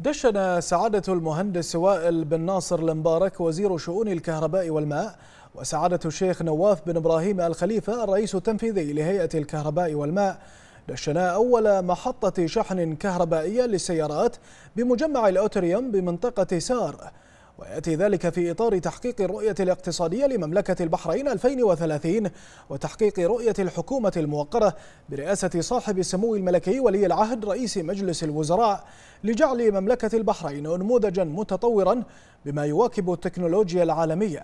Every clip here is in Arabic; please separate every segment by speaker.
Speaker 1: دشن سعادة المهندس وائل بن ناصر المبارك وزير شؤون الكهرباء والماء وسعادة الشيخ نواف بن إبراهيم الخليفة الرئيس التنفيذي لهيئة الكهرباء والماء دشنا أول محطة شحن كهربائية للسيارات بمجمع الأوتريوم بمنطقة سار ويأتي ذلك في إطار تحقيق الرؤية الاقتصادية لمملكة البحرين 2030 وتحقيق رؤية الحكومة الموقرة برئاسة صاحب السمو الملكي ولي العهد رئيس مجلس الوزراء لجعل مملكة البحرين نموذجا متطورا بما يواكب التكنولوجيا العالمية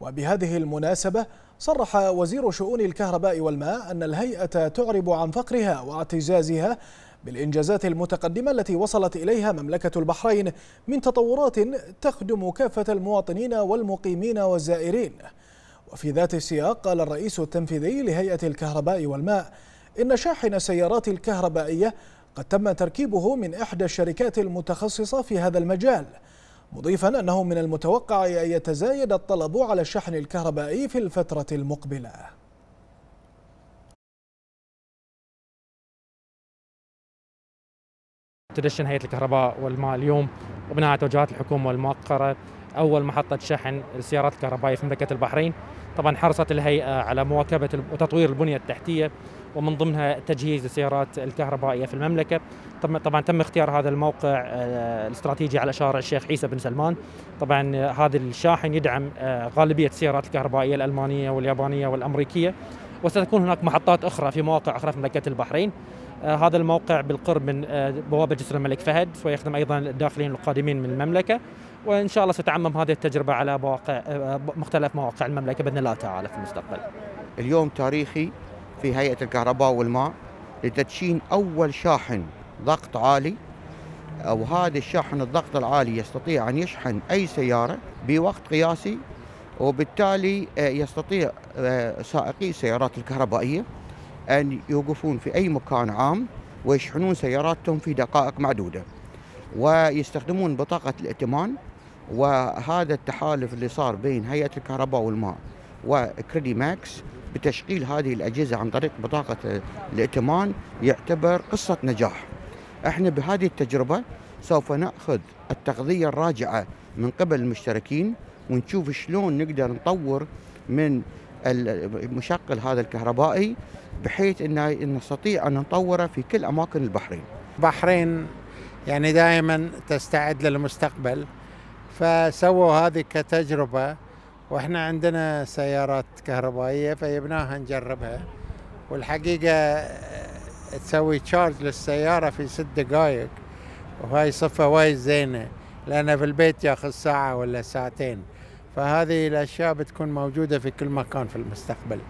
Speaker 1: وبهذه المناسبة صرح وزير شؤون الكهرباء والماء أن الهيئة تعرب عن فقرها واعتزازها بالإنجازات المتقدمة التي وصلت إليها مملكة البحرين من تطورات تخدم كافة المواطنين والمقيمين والزائرين وفي ذات السياق قال الرئيس التنفيذي لهيئة الكهرباء والماء إن شاحن السيارات الكهربائية قد تم تركيبه من إحدى الشركات المتخصصة في هذا المجال مضيفا أنه من المتوقع أن يتزايد الطلب على الشحن الكهربائي في الفترة المقبلة تدشن هيئه الكهرباء والماء
Speaker 2: اليوم وبناء توجهات الحكومه والمؤقره اول محطه شحن للسيارات الكهربائيه في مملكه البحرين طبعا حرصت الهيئه على مواكبه وتطوير البنيه التحتيه ومن ضمنها تجهيز السيارات الكهربائيه في المملكه طبعا تم اختيار هذا الموقع آه، الاستراتيجي على شارع الشيخ عيسى بن سلمان طبعا آه، هذا الشاحن يدعم آه، غالبيه السيارات الكهربائيه الالمانيه واليابانيه والامريكيه وستكون هناك محطات أخرى في مواقع أخرى في مملكة البحرين آه، هذا الموقع بالقرب من آه، بوابة جسر الملك فهد ويخدم أيضا الداخلين القادمين من المملكة وإن شاء الله ستعمم هذه التجربة على مواقع آه، مختلف مواقع المملكة بإذن الله تعالى في المستقبل
Speaker 3: اليوم تاريخي في هيئة الكهرباء والماء لتدشين أول شاحن ضغط عالي وهذا الشاحن الضغط العالي يستطيع أن يشحن أي سيارة بوقت قياسي وبالتالي آه، يستطيع آه، سائقي السيارات الكهربائية أن يوقفون في أي مكان عام ويشحنون سياراتهم في دقائق معدودة ويستخدمون بطاقة الائتمان وهذا التحالف اللي صار بين هيئة الكهرباء والماء وكريدي ماكس بتشغيل هذه الأجهزة عن طريق بطاقة الائتمان يعتبر قصة نجاح احنا بهذه التجربة سوف نأخذ التغذية الراجعة من قبل المشتركين ونشوف شلون نقدر نطور من المشغل هذا الكهربائي بحيث ان
Speaker 4: نستطيع ان نطوره في كل اماكن البحرين. البحرين يعني دائما تستعد للمستقبل فسووا هذه كتجربه واحنا عندنا سيارات كهربائيه فيبناها نجربها والحقيقه آه، تسوي تشارج للسياره في ست دقائق وهاي صفه وايد زينه لان في البيت ياخذ ساعه ولا ساعتين فهذه الاشياء بتكون
Speaker 1: موجوده في كل مكان في المستقبل